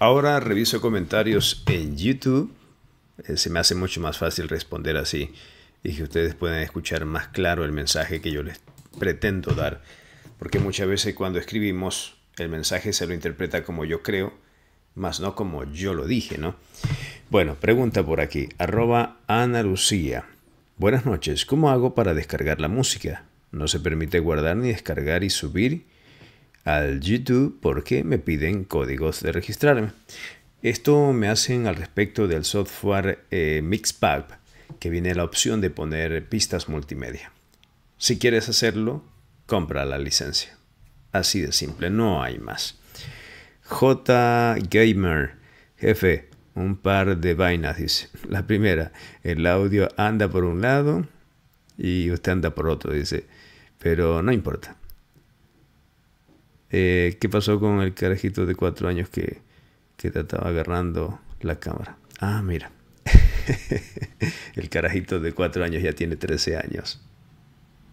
Ahora reviso comentarios en YouTube. Eh, se me hace mucho más fácil responder así y que ustedes puedan escuchar más claro el mensaje que yo les pretendo dar. Porque muchas veces cuando escribimos el mensaje se lo interpreta como yo creo, más no como yo lo dije, ¿no? Bueno, pregunta por aquí. Arroba Ana Lucía. Buenas noches. ¿Cómo hago para descargar la música? No se permite guardar ni descargar y subir al YouTube porque me piden códigos de registrarme. Esto me hacen al respecto del software eh, que viene la opción de poner pistas multimedia. Si quieres hacerlo, compra la licencia. Así de simple, no hay más. J Gamer, jefe, un par de vainas, dice. La primera, el audio anda por un lado y usted anda por otro, dice. Pero no importa. Eh, qué pasó con el carajito de cuatro años que, te estaba agarrando la cámara. Ah, mira. el carajito de cuatro años ya tiene 13 años.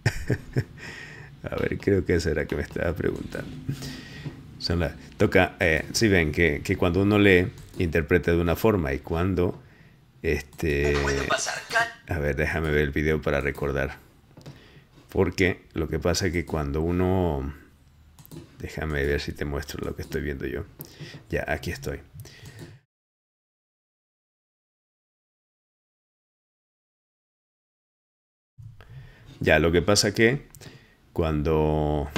A ver, creo que será era que me estaba preguntando. Son toca, eh, si ven que, que, cuando uno lee, interpreta de una forma y cuando... Este, a ver, déjame ver el video para recordar. Porque lo que pasa es que cuando uno Déjame ver si te muestro lo que estoy viendo yo. Ya, aquí estoy. Ya, lo que pasa que cuando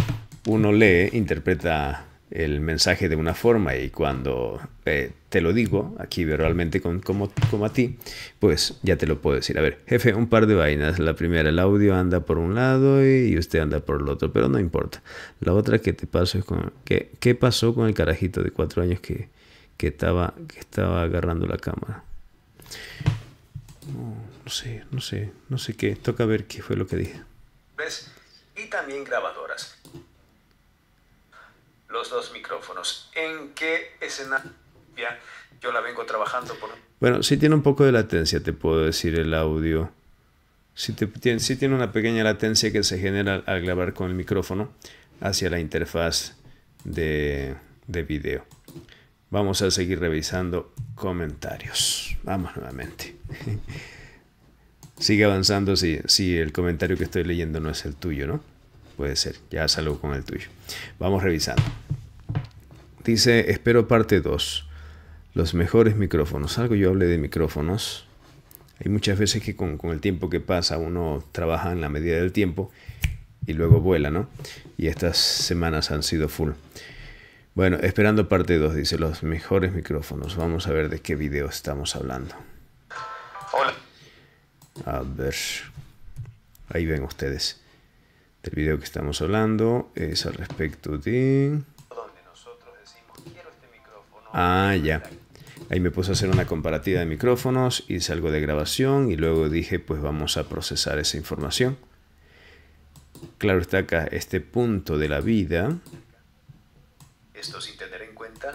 uno lee, interpreta el mensaje de una forma y cuando eh, te lo digo aquí verbalmente con, como, como a ti, pues ya te lo puedo decir. A ver, jefe, un par de vainas. La primera, el audio anda por un lado y, usted anda por el otro, pero no importa. La otra que te paso es con... ¿Qué, pasó con el carajito de cuatro años que, estaba, que estaba agarrando la cámara? No, sé, no sé, no sé qué. Toca ver qué fue lo que dije. ¿Ves? Y también grabadoras los dos micrófonos. ¿En qué escena yo la vengo trabajando? Bueno, si tiene un poco de latencia, te puedo decir, el audio. si tiene, una pequeña latencia que se genera al grabar con el micrófono hacia la interfaz de, de video. Vamos a seguir revisando comentarios. Vamos nuevamente. Sigue avanzando si, si el comentario que estoy leyendo no es el tuyo, ¿no? Puede ser. Ya salgo con el tuyo. Vamos revisando. Dice, espero parte 2. Los mejores micrófonos. Algo yo hablé de micrófonos. Hay muchas veces que con, el tiempo que pasa uno trabaja en la medida del tiempo y luego vuela, ¿no? Y estas semanas han sido full. Bueno, esperando parte 2, dice, los mejores micrófonos. Vamos a ver de qué video estamos hablando. Hola. A ver. Ahí ven ustedes. El video que estamos hablando es al respecto de... Ah, ya. Ahí me puse a hacer una comparativa de micrófonos, hice algo de grabación y luego dije, pues vamos a procesar esa información. Claro está acá, este punto de la vida. Esto sin tener en cuenta.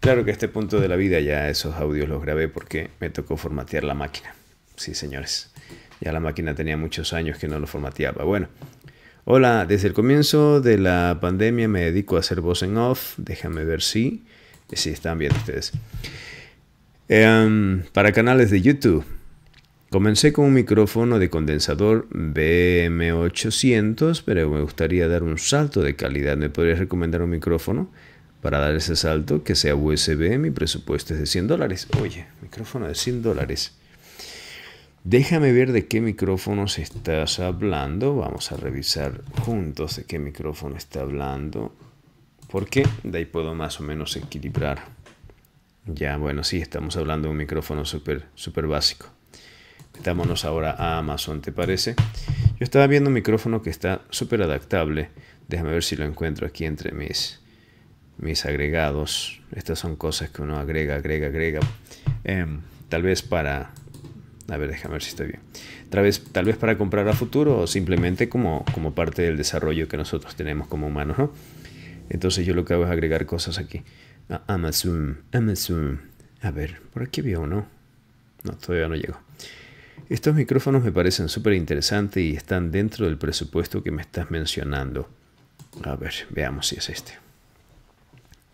Claro que este punto de la vida ya esos audios los grabé porque me tocó formatear la máquina. Sí, señores. Ya la máquina tenía muchos años que no lo formateaba. Bueno. Hola, desde el comienzo de la pandemia me dedico a hacer voz en off. Déjame ver si. Eh, sí, están bien ustedes. Em, para canales de YouTube. Comencé con un micrófono de condensador BM800, pero me gustaría dar un salto de calidad. ¿Me podrías recomendar un micrófono para dar ese salto que sea USB? Mi presupuesto es de 100 dólares. Oye, micrófono de 100 dólares. Déjame ver de qué micrófonos estás hablando. Vamos a revisar juntos de qué micrófono está hablando porque de ahí puedo más o menos equilibrar. Ya, bueno, sí, estamos hablando de un micrófono súper super básico. Metámonos ahora a Amazon, ¿te parece? Yo estaba viendo un micrófono que está súper adaptable. Déjame ver si lo encuentro aquí entre mis, mis agregados. Estas son cosas que uno agrega, agrega, agrega. Em, tal vez para... A ver, déjame ver si estoy bien. Tal vez, tal vez para comprar a futuro o simplemente como, como parte del desarrollo que nosotros tenemos como humanos, ¿no? Entonces yo lo que hago es agregar cosas aquí. Ah, Amazon, Amazon. A ver, por aquí había uno. No, todavía no llegó. Estos micrófonos me parecen súper interesantes y están dentro del presupuesto que me estás mencionando. A ver, veamos si es este.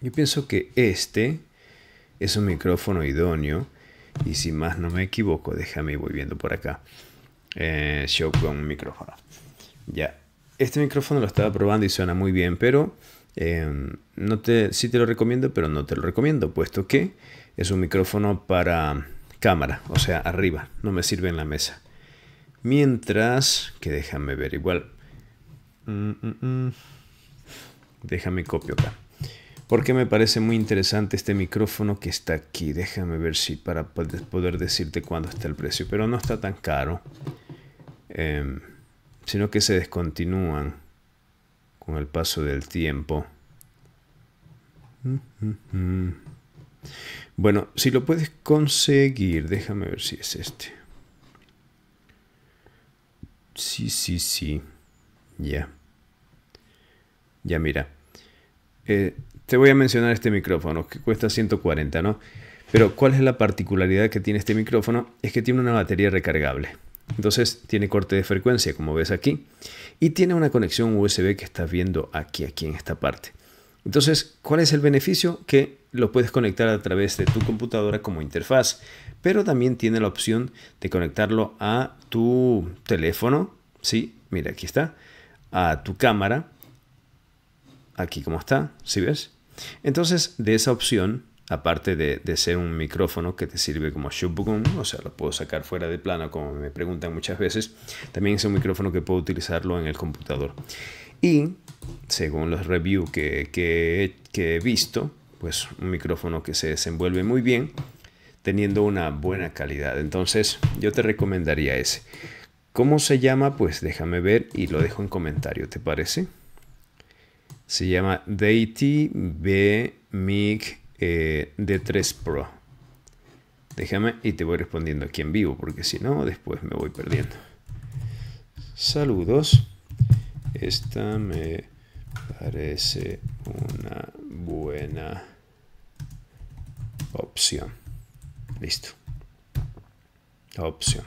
Yo pienso que este es un micrófono idóneo. Y si más no me equivoco, déjame ir viendo por acá. Eh, yo con micrófono. Ya. Este micrófono lo estaba probando y suena muy bien, pero Em, no te, sí te lo recomiendo, pero no te lo recomiendo, puesto que es un micrófono para cámara, o sea, arriba, no me sirve en la mesa. Mientras que déjame ver, igual. Mm, mm, mm. Déjame copio acá. Porque me parece muy interesante este micrófono que está aquí. Déjame ver si para poder decirte cuándo está el precio. Pero no está tan caro. Em, sino que se descontinúan con el paso del tiempo. Bueno, si lo puedes conseguir, déjame ver si es este. Sí, sí, sí. Ya. Ya mira. Eh, te voy a mencionar este micrófono que cuesta 140, ¿no? Pero ¿cuál es la particularidad que tiene este micrófono? Es que tiene una batería recargable. Entonces tiene corte de frecuencia, como ves aquí y tiene una conexión USB que estás viendo aquí, aquí en esta parte. Entonces, ¿cuál es el beneficio? Que lo puedes conectar a través de tu computadora como interfaz, pero también tiene la opción de conectarlo a tu teléfono, ¿sí? Mira, aquí está, a tu cámara, aquí como está, ¿sí ves? Entonces, de esa opción aparte de, ser un micrófono que te sirve como shotgun, o sea, lo puedo sacar fuera de plano, como me preguntan muchas veces, también es un micrófono que puedo utilizarlo en el computador. Y según los reviews que, he visto, pues un micrófono que se desenvuelve muy bien, teniendo una buena calidad. Entonces, yo te recomendaría ese. ¿Cómo se llama? Pues déjame ver y lo dejo en comentario, ¿te parece? Se llama Deity B Mic eh, de D3 Pro. Déjame y te voy respondiendo aquí en vivo, porque si no, después me voy perdiendo. Saludos. Esta me parece una buena opción. Listo. Opción.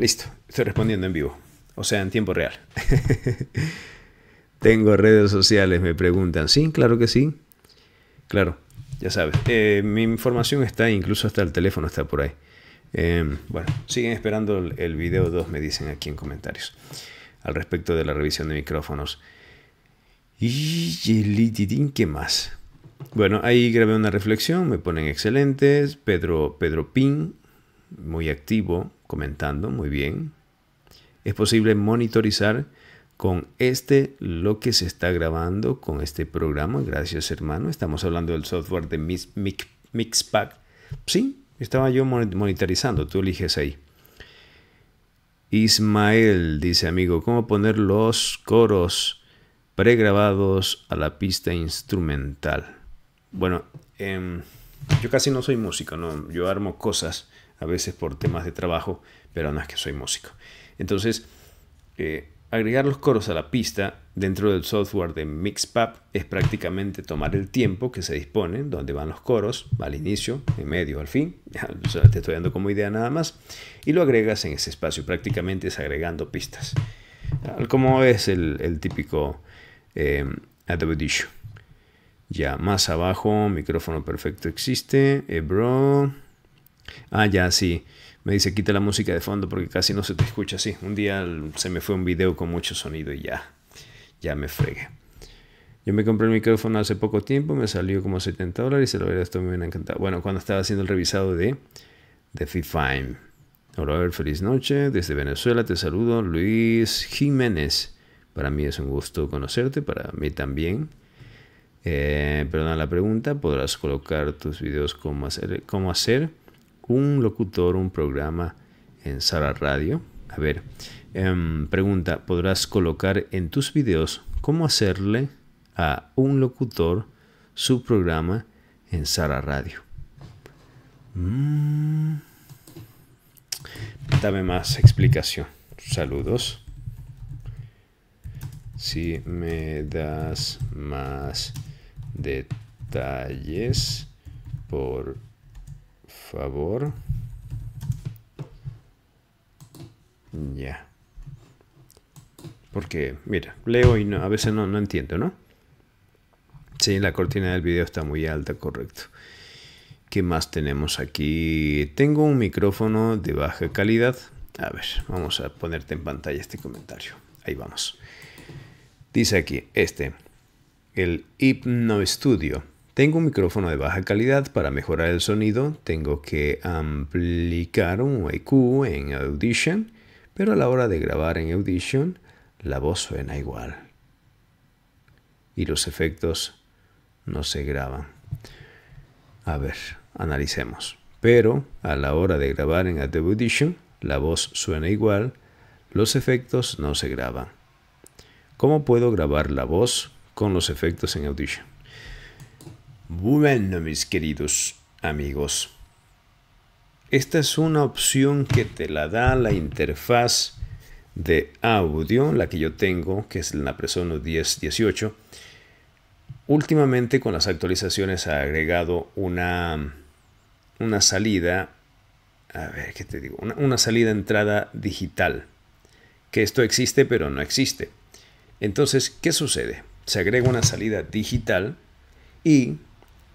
Listo. Estoy respondiendo en vivo. O sea, en tiempo real. Tengo redes sociales, me preguntan. Sí, claro que sí. Claro, ya sabes. Eh, mi información está, incluso hasta el teléfono está por ahí. Em, bueno, siguen esperando el, video 2, me dicen aquí en comentarios, al respecto de la revisión de micrófonos. Y ¿qué más? Bueno, ahí grabé una reflexión, me ponen excelentes. Pedro, Pedro Pin, muy activo, comentando, muy bien. Es posible monitorizar con este lo que se está grabando con este programa. Gracias, hermano. Estamos hablando del software de Mix, Mixpack. Sí, estaba yo monitorizando. Tú eliges ahí. Ismael dice, amigo, ¿cómo poner los coros pregrabados a la pista instrumental? Bueno, em, yo casi no soy músico, ¿no? Yo armo cosas a veces por temas de trabajo, pero no es que soy músico. Entonces, eh, Agregar los coros a la pista dentro del software de Mixpap es prácticamente tomar el tiempo que se dispone, donde van los coros, al inicio, en medio, al fin, te estoy dando como idea nada más, y lo agregas en ese espacio, prácticamente es agregando pistas, como es el, típico eh, Ya, más abajo, micrófono perfecto existe, Ebro. Eh, ah, ya, sí. Me dice, quita la música de fondo porque casi no se te escucha así. Un día se me fue un video con mucho sonido y ya, ya me fregué. Yo me compré el micrófono hace poco tiempo, me salió como 70 dólares y se lo verdad esto me bien encantado. Bueno, cuando estaba haciendo el revisado de, de Fifine. Hola, feliz noche. Desde Venezuela te saludo, Luis Jiménez. Para mí es un gusto conocerte, para mí también. Eh, perdona la pregunta, ¿podrás colocar tus videos cómo hacer? Cómo hacer? un locutor, un programa en Sara Radio. A ver, em, pregunta, ¿podrás colocar en tus videos cómo hacerle a un locutor su programa en Sara Radio? Mm. Dame más explicación. Saludos. Si me das más detalles, por favor. Ya. Porque, mira, leo y no, a veces no, entiendo, ¿no? Sí, la cortina del video está muy alta, correcto. ¿Qué más tenemos aquí? Tengo un micrófono de baja calidad. A ver, vamos a ponerte en pantalla este comentario. Ahí vamos. Dice aquí, este, el hipno Studio tengo un micrófono de baja calidad para mejorar el sonido. Tengo que amplificar un EQ en Audition, pero a la hora de grabar en Audition, la voz suena igual. Y los efectos no se graban. A ver, analicemos. Pero a la hora de grabar en Adobe Audition, la voz suena igual, los efectos no se graban. ¿Cómo puedo grabar la voz con los efectos en Audition? Bueno, mis queridos amigos, esta es una opción que te la da la interfaz de audio, la que yo tengo, que es la Presono 1018. Últimamente con las actualizaciones ha agregado una, una salida, a ver, ¿qué te digo? una salida entrada digital, que esto existe pero no existe. Entonces, ¿qué sucede? Se agrega una salida digital y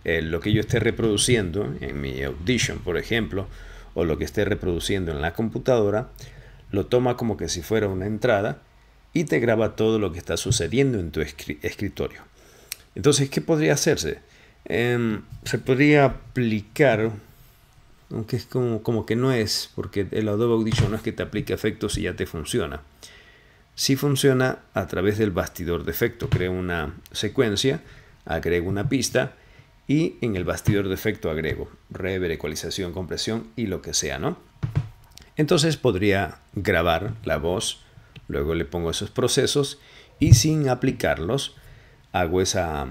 eh, lo que yo esté reproduciendo en mi Audition, por ejemplo, o lo que esté reproduciendo en la computadora, lo toma como que si fuera una entrada y te graba todo lo que está sucediendo en tu escritorio. Entonces, ¿qué podría hacerse? Em, se podría aplicar, aunque es como, que no es, porque el Adobe Audition no es que te aplique efectos y ya te funciona. Si funciona a través del bastidor de efecto, crea una secuencia, agrego una pista y en el bastidor de efecto agrego rever, ecualización, compresión y lo que sea, ¿no? Entonces podría grabar la voz, luego le pongo esos procesos y sin aplicarlos hago esa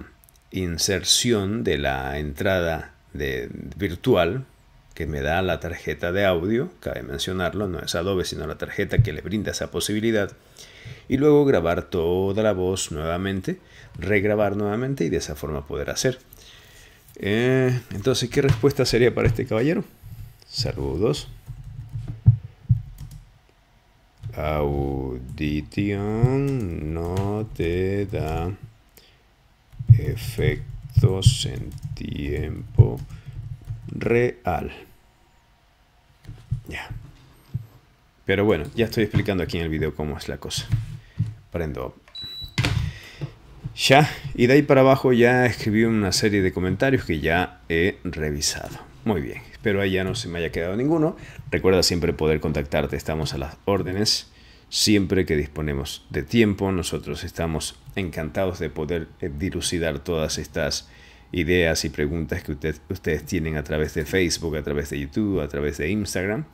inserción de la entrada de virtual que me da la tarjeta de audio, cabe mencionarlo, no es Adobe, sino la tarjeta que le brinda esa posibilidad, y luego grabar toda la voz nuevamente, regrabar nuevamente y de esa forma poder hacer. Eh, entonces, ¿qué respuesta sería para este caballero? Saludos. Audición no te da efectos en tiempo real. Ya. Pero bueno, ya estoy explicando aquí en el video cómo es la cosa. Prendo ya, y de ahí para abajo ya escribí una serie de comentarios que ya he revisado. Muy bien, espero ahí ya no se me haya quedado ninguno. Recuerda siempre poder contactarte, estamos a las órdenes. Siempre que disponemos de tiempo, nosotros estamos encantados de poder eh, dilucidar todas estas ideas y preguntas que ustedes tienen a través de Facebook, a través de YouTube, a través de Instagram.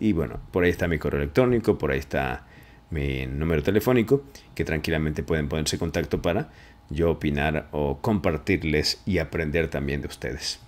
Y bueno, por ahí está mi correo electrónico, por ahí está mi número telefónico, que tranquilamente pueden ponerse en contacto para yo opinar o compartirles y aprender también de ustedes.